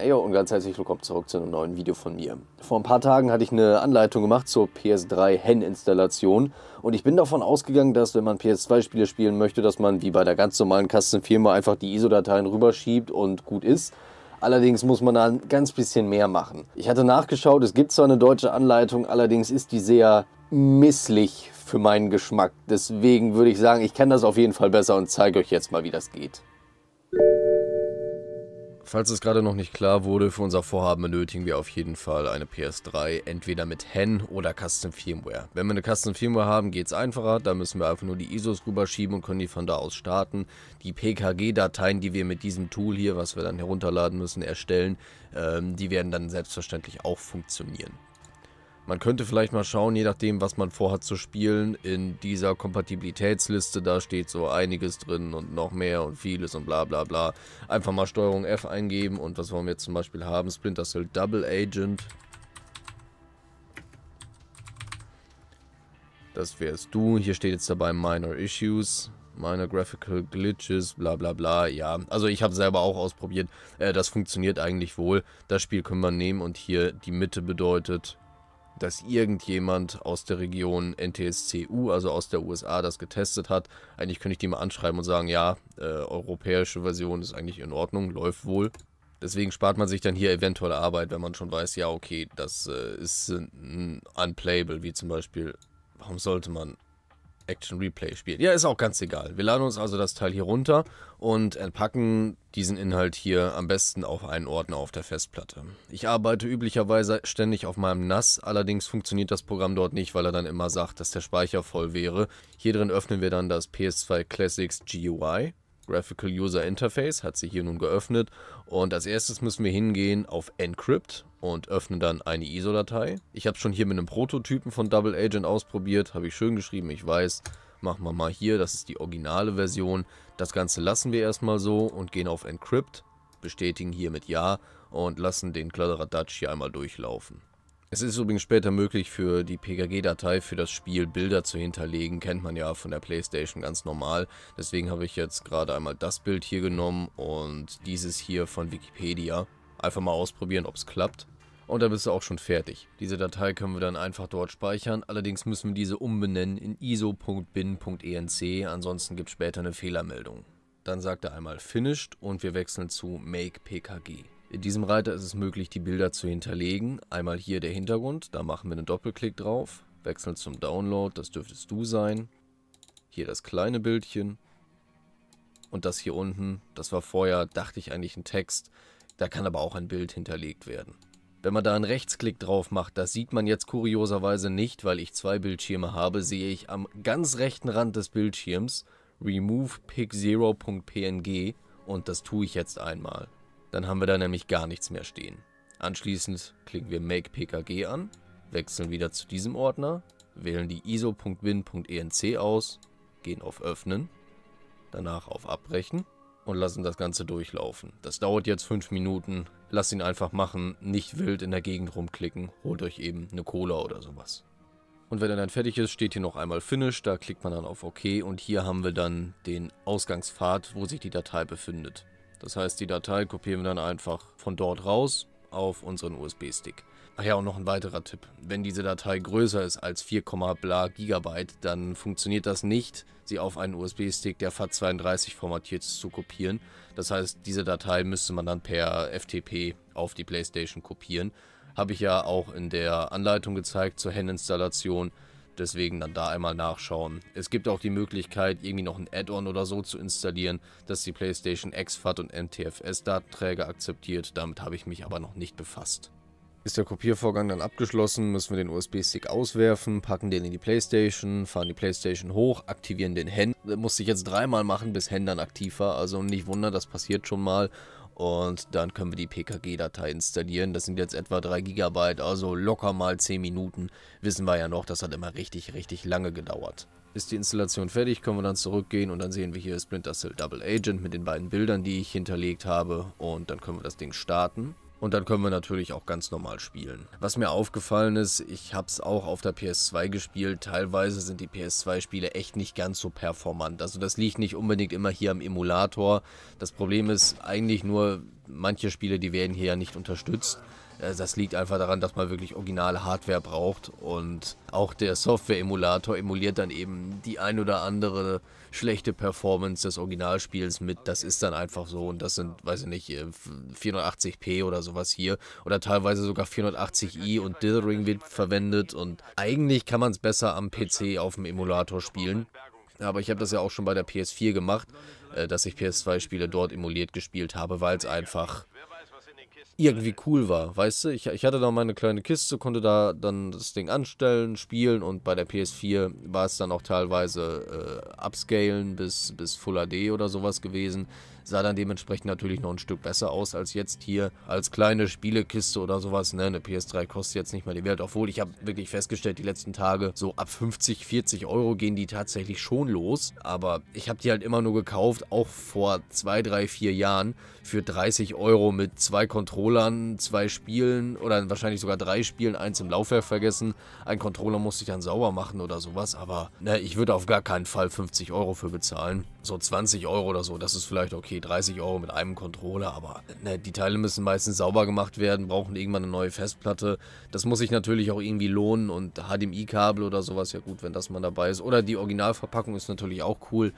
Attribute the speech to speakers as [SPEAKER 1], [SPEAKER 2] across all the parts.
[SPEAKER 1] Hey und ganz herzlich willkommen zurück zu einem neuen Video von mir. Vor ein paar Tagen hatte ich eine Anleitung gemacht zur PS3 HEN-Installation und ich bin davon ausgegangen, dass wenn man PS2-Spiele spielen möchte, dass man wie bei der ganz normalen Kastenfirma einfach die ISO-Dateien rüberschiebt und gut ist. Allerdings muss man da ein ganz bisschen mehr machen. Ich hatte nachgeschaut, es gibt zwar eine deutsche Anleitung, allerdings ist die sehr misslich für meinen Geschmack. Deswegen würde ich sagen, ich kann das auf jeden Fall besser und zeige euch jetzt mal, wie das geht. Falls es gerade noch nicht klar wurde, für unser Vorhaben benötigen wir auf jeden Fall eine PS3, entweder mit HEN oder Custom Firmware. Wenn wir eine Custom Firmware haben, geht es einfacher, da müssen wir einfach nur die ISOs rüberschieben und können die von da aus starten. Die PKG-Dateien, die wir mit diesem Tool hier, was wir dann herunterladen müssen, erstellen, ähm, die werden dann selbstverständlich auch funktionieren. Man könnte vielleicht mal schauen, je nachdem, was man vorhat zu spielen, in dieser Kompatibilitätsliste, da steht so einiges drin und noch mehr und vieles und bla bla bla. Einfach mal Steuerung F eingeben und was wollen wir jetzt zum Beispiel haben? Splinter Cell Double Agent. Das wärst du. Hier steht jetzt dabei Minor Issues. Minor Graphical Glitches, bla bla bla, ja. Also ich habe selber auch ausprobiert. Äh, das funktioniert eigentlich wohl. Das Spiel können wir nehmen und hier die Mitte bedeutet dass irgendjemand aus der Region NTSCU, also aus der USA, das getestet hat. Eigentlich könnte ich die mal anschreiben und sagen, ja, äh, europäische Version ist eigentlich in Ordnung, läuft wohl. Deswegen spart man sich dann hier eventuelle Arbeit, wenn man schon weiß, ja, okay, das äh, ist äh, unplayable, wie zum Beispiel, warum sollte man Action Replay spielt. Ja, ist auch ganz egal. Wir laden uns also das Teil hier runter und entpacken diesen Inhalt hier am besten auf einen Ordner auf der Festplatte. Ich arbeite üblicherweise ständig auf meinem NAS, allerdings funktioniert das Programm dort nicht, weil er dann immer sagt, dass der Speicher voll wäre. Hier drin öffnen wir dann das PS2 Classics GUI Graphical User Interface, hat sie hier nun geöffnet. Und als erstes müssen wir hingehen auf Encrypt und öffnen dann eine ISO-Datei. Ich habe schon hier mit einem Prototypen von Double Agent ausprobiert, habe ich schön geschrieben, ich weiß. Machen wir mal hier, das ist die originale Version. Das Ganze lassen wir erstmal so und gehen auf Encrypt, bestätigen hier mit Ja und lassen den Kladderadatsch hier einmal durchlaufen. Es ist übrigens später möglich, für die PKG-Datei für das Spiel Bilder zu hinterlegen. Kennt man ja von der Playstation ganz normal. Deswegen habe ich jetzt gerade einmal das Bild hier genommen und dieses hier von Wikipedia. Einfach mal ausprobieren, ob es klappt. Und dann bist du auch schon fertig. Diese Datei können wir dann einfach dort speichern. Allerdings müssen wir diese umbenennen in iso.bin.enc, ansonsten gibt es später eine Fehlermeldung. Dann sagt er einmal Finished und wir wechseln zu Make PKG. In diesem Reiter ist es möglich, die Bilder zu hinterlegen. Einmal hier der Hintergrund, da machen wir einen Doppelklick drauf, wechseln zum Download, das dürftest du sein. Hier das kleine Bildchen. Und das hier unten, das war vorher, dachte ich eigentlich ein Text. Da kann aber auch ein Bild hinterlegt werden. Wenn man da einen Rechtsklick drauf macht, das sieht man jetzt kurioserweise nicht, weil ich zwei Bildschirme habe, sehe ich am ganz rechten Rand des Bildschirms remove pic0.png und das tue ich jetzt einmal. Dann haben wir da nämlich gar nichts mehr stehen. Anschließend klicken wir Make PKG an, wechseln wieder zu diesem Ordner, wählen die iso.win.enc aus, gehen auf Öffnen, danach auf Abbrechen und lassen das Ganze durchlaufen. Das dauert jetzt 5 Minuten, lasst ihn einfach machen, nicht wild in der Gegend rumklicken, holt euch eben eine Cola oder sowas. Und wenn er dann fertig ist, steht hier noch einmal Finish, da klickt man dann auf OK und hier haben wir dann den Ausgangspfad, wo sich die Datei befindet. Das heißt, die Datei kopieren wir dann einfach von dort raus auf unseren USB-Stick. Ach ja, und noch ein weiterer Tipp. Wenn diese Datei größer ist als 4, bla Gigabyte, dann funktioniert das nicht, sie auf einen USB-Stick, der FAT32 formatiert ist, zu kopieren. Das heißt, diese Datei müsste man dann per FTP auf die Playstation kopieren. Habe ich ja auch in der Anleitung gezeigt zur Hen-Installation. Deswegen dann da einmal nachschauen. Es gibt auch die Möglichkeit, irgendwie noch ein Add-on oder so zu installieren, das die PlayStation XFAT und NTFS-Datenträger akzeptiert. Damit habe ich mich aber noch nicht befasst. Ist der Kopiervorgang dann abgeschlossen, müssen wir den USB-Stick auswerfen, packen den in die Playstation, fahren die Playstation hoch, aktivieren den Das Musste ich jetzt dreimal machen, bis Hen dann aktiv war. Also nicht wundern, das passiert schon mal. Und dann können wir die PKG-Datei installieren. Das sind jetzt etwa 3 GB, also locker mal 10 Minuten. Wissen wir ja noch, das hat immer richtig, richtig lange gedauert. Ist die Installation fertig, können wir dann zurückgehen und dann sehen wir hier Splinter Cell Double Agent mit den beiden Bildern, die ich hinterlegt habe. Und dann können wir das Ding starten. Und dann können wir natürlich auch ganz normal spielen. Was mir aufgefallen ist, ich habe es auch auf der PS2 gespielt. Teilweise sind die PS2-Spiele echt nicht ganz so performant. Also das liegt nicht unbedingt immer hier am Emulator. Das Problem ist eigentlich nur, manche Spiele, die werden hier ja nicht unterstützt. Äh, das liegt einfach daran, dass man wirklich originale Hardware braucht und auch der Software-Emulator emuliert dann eben die ein oder andere schlechte Performance des Originalspiels mit. Das ist dann einfach so und das sind, weiß ich nicht, 480p äh, oder sowas hier oder teilweise sogar 480i und Dithering wird verwendet und eigentlich kann man es besser am PC auf dem Emulator spielen. Aber ich habe das ja auch schon bei der PS4 gemacht, äh, dass ich PS2-Spiele dort emuliert gespielt habe, weil es einfach irgendwie äh. cool war, weißt du? Ich, ich hatte da meine kleine Kiste, konnte da dann das Ding anstellen, spielen und bei der PS4 war es dann auch teilweise äh, upscalen bis, bis Full HD oder sowas gewesen sah dann dementsprechend natürlich noch ein Stück besser aus als jetzt hier als kleine Spielekiste oder sowas. Ne? Eine PS3 kostet jetzt nicht mehr die Welt, obwohl ich habe wirklich festgestellt, die letzten Tage so ab 50, 40 Euro gehen die tatsächlich schon los. Aber ich habe die halt immer nur gekauft, auch vor zwei, drei, vier Jahren für 30 Euro mit zwei Controllern, zwei Spielen oder wahrscheinlich sogar drei Spielen, eins im Laufwerk vergessen. Ein Controller musste ich dann sauber machen oder sowas, aber ne, ich würde auf gar keinen Fall 50 Euro für bezahlen. So 20 Euro oder so, das ist vielleicht okay okay, 30 Euro mit einem Controller, aber ne, die Teile müssen meistens sauber gemacht werden, brauchen irgendwann eine neue Festplatte. Das muss sich natürlich auch irgendwie lohnen und HDMI-Kabel oder sowas, ja gut, wenn das mal dabei ist. Oder die Originalverpackung ist natürlich auch cool,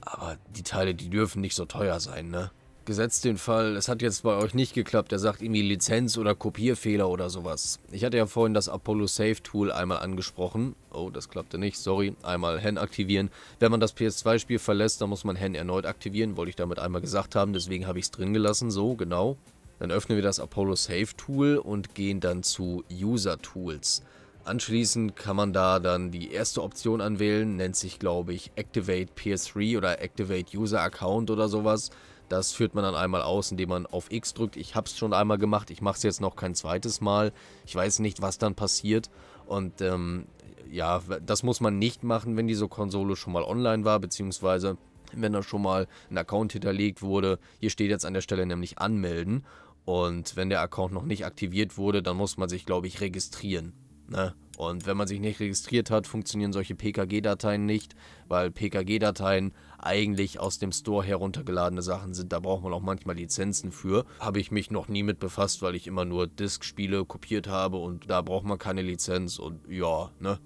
[SPEAKER 1] aber die Teile, die dürfen nicht so teuer sein, ne? Gesetzt den Fall, es hat jetzt bei euch nicht geklappt, er sagt irgendwie Lizenz oder Kopierfehler oder sowas. Ich hatte ja vorhin das Apollo Save Tool einmal angesprochen. Oh, das klappte nicht, sorry. Einmal Hen aktivieren. Wenn man das PS2-Spiel verlässt, dann muss man Hen erneut aktivieren, wollte ich damit einmal gesagt haben, deswegen habe ich es drin gelassen, so, genau. Dann öffnen wir das Apollo Save Tool und gehen dann zu User Tools. Anschließend kann man da dann die erste Option anwählen, nennt sich glaube ich Activate PS3 oder Activate User Account oder sowas. Das führt man dann einmal aus, indem man auf X drückt. Ich habe es schon einmal gemacht, ich mache es jetzt noch kein zweites Mal. Ich weiß nicht, was dann passiert. Und ähm, ja, das muss man nicht machen, wenn diese Konsole schon mal online war, beziehungsweise wenn da schon mal ein Account hinterlegt wurde. Hier steht jetzt an der Stelle nämlich anmelden. Und wenn der Account noch nicht aktiviert wurde, dann muss man sich, glaube ich, registrieren. Ne? Und wenn man sich nicht registriert hat, funktionieren solche PKG-Dateien nicht, weil PKG-Dateien eigentlich aus dem Store heruntergeladene Sachen sind. Da braucht man auch manchmal Lizenzen für. Habe ich mich noch nie mit befasst, weil ich immer nur Disk-Spiele kopiert habe und da braucht man keine Lizenz und ja, ne?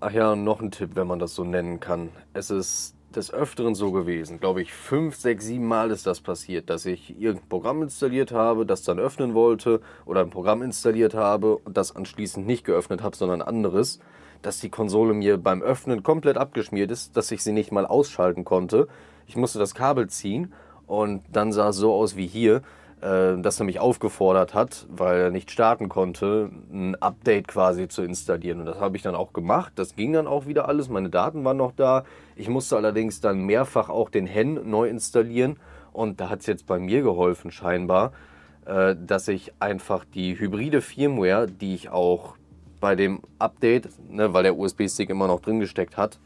[SPEAKER 1] Ach ja, noch ein Tipp, wenn man das so nennen kann. Es ist des Öfteren so gewesen, glaube ich, fünf, sechs, sieben Mal ist das passiert, dass ich irgendein Programm installiert habe, das dann öffnen wollte oder ein Programm installiert habe und das anschließend nicht geöffnet habe, sondern anderes, dass die Konsole mir beim Öffnen komplett abgeschmiert ist, dass ich sie nicht mal ausschalten konnte. Ich musste das Kabel ziehen und dann sah es so aus wie hier. Äh, das nämlich aufgefordert hat, weil er nicht starten konnte, ein Update quasi zu installieren. Und das habe ich dann auch gemacht. Das ging dann auch wieder alles. Meine Daten waren noch da. Ich musste allerdings dann mehrfach auch den HEN neu installieren. Und da hat es jetzt bei mir geholfen scheinbar, äh, dass ich einfach die hybride Firmware, die ich auch bei dem Update, ne, weil der USB-Stick immer noch drin gesteckt hat,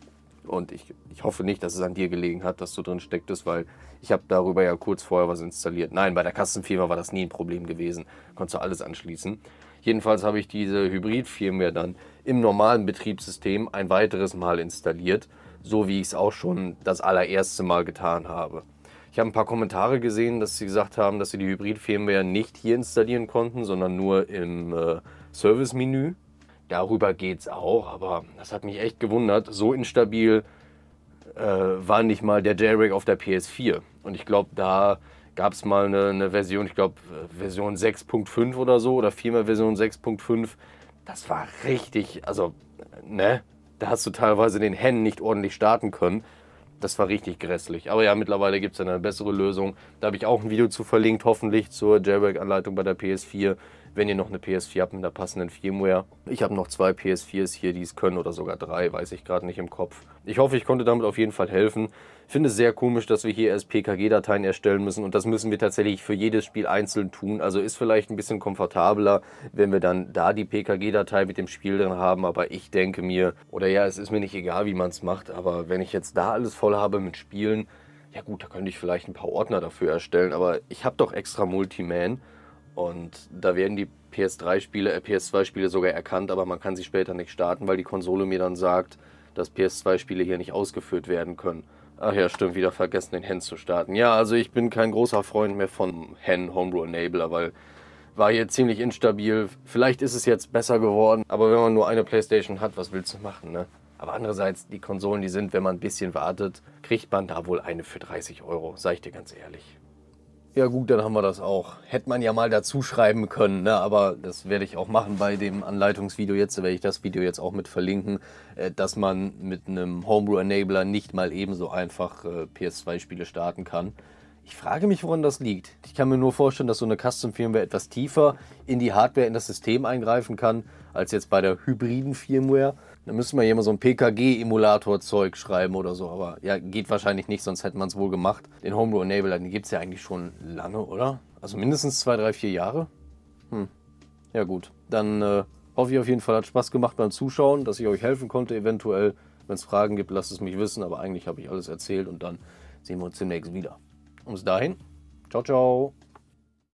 [SPEAKER 1] und ich, ich hoffe nicht, dass es an dir gelegen hat, dass du drin stecktest, weil ich habe darüber ja kurz vorher was installiert. Nein, bei der Kastenfirma war das nie ein Problem gewesen. Konntest du alles anschließen. Jedenfalls habe ich diese Hybrid-Firmware dann im normalen Betriebssystem ein weiteres Mal installiert, so wie ich es auch schon das allererste Mal getan habe. Ich habe ein paar Kommentare gesehen, dass sie gesagt haben, dass sie die Hybrid-Firmware nicht hier installieren konnten, sondern nur im äh, Service-Menü. Darüber es auch, aber das hat mich echt gewundert. So instabil äh, war nicht mal der j JREG auf der PS4. Und ich glaube, da gab es mal eine, eine, Version, ich glaube äh, Version 6.5 oder so, oder vielmehr Version 6.5. Das war richtig, also, ne? Da hast du teilweise den Hen nicht ordentlich starten können. Das war richtig grässlich. Aber ja, mittlerweile gibt es eine bessere Lösung. Da habe ich auch ein Video zu verlinkt, hoffentlich zur JREG-Anleitung bei der PS4 wenn ihr noch eine PS4 habt mit der passenden Firmware. Ich habe noch zwei PS4s hier, die es können oder sogar drei, weiß ich gerade nicht im Kopf. Ich hoffe, ich konnte damit auf jeden Fall helfen. Finde es sehr komisch, dass wir hier erst PKG-Dateien erstellen müssen und das müssen wir tatsächlich für jedes Spiel einzeln tun. Also ist vielleicht ein bisschen komfortabler, wenn wir dann da die PKG-Datei mit dem Spiel drin haben, aber ich denke mir, oder ja, es ist mir nicht egal, wie man es macht, aber wenn ich jetzt da alles voll habe mit Spielen, ja gut, da könnte ich vielleicht ein paar Ordner dafür erstellen, aber ich habe doch extra Multiman. Und da werden die PS3-Spiele, äh, PS2-Spiele sogar erkannt, aber man kann sie später nicht starten, weil die Konsole mir dann sagt, dass PS2-Spiele hier nicht ausgeführt werden können. Ach ja, stimmt, wieder vergessen, den Hen zu starten. Ja, also ich bin kein großer Freund mehr von Hen Homebrew Enabler, weil war hier ziemlich instabil. Vielleicht ist es jetzt besser geworden, aber wenn man nur eine Playstation hat, was willst du machen, ne? Aber andererseits, die Konsolen, die sind, wenn man ein bisschen wartet, kriegt man da wohl eine für 30 Euro, sag ich dir ganz ehrlich. Ja gut, dann haben wir das auch. Hätte man ja mal dazu schreiben können, ne? aber das werde ich auch machen bei dem Anleitungsvideo jetzt, werde ich das Video jetzt auch mit verlinken, äh, dass man mit einem Homebrew-Enabler nicht mal ebenso einfach äh, PS2-Spiele starten kann. Ich frage mich, woran das liegt. Ich kann mir nur vorstellen, dass so eine Custom-Firmware etwas tiefer in die Hardware, in das System eingreifen kann, als jetzt bei der hybriden Firmware. Dann müsste man hier mal so ein PKG-Emulator-Zeug schreiben oder so, aber ja, geht wahrscheinlich nicht, sonst hätte man es wohl gemacht. Den Homebrew Enabler, den gibt es ja eigentlich schon lange, oder? Also mindestens zwei, drei, vier Jahre. Hm. Ja gut, dann äh, hoffe ich auf jeden Fall, hat Spaß gemacht beim Zuschauen, dass ich euch helfen konnte. Eventuell, wenn es Fragen gibt, lasst es mich wissen, aber eigentlich habe ich alles erzählt und dann sehen wir uns demnächst wieder. Und bis dahin, ciao, ciao.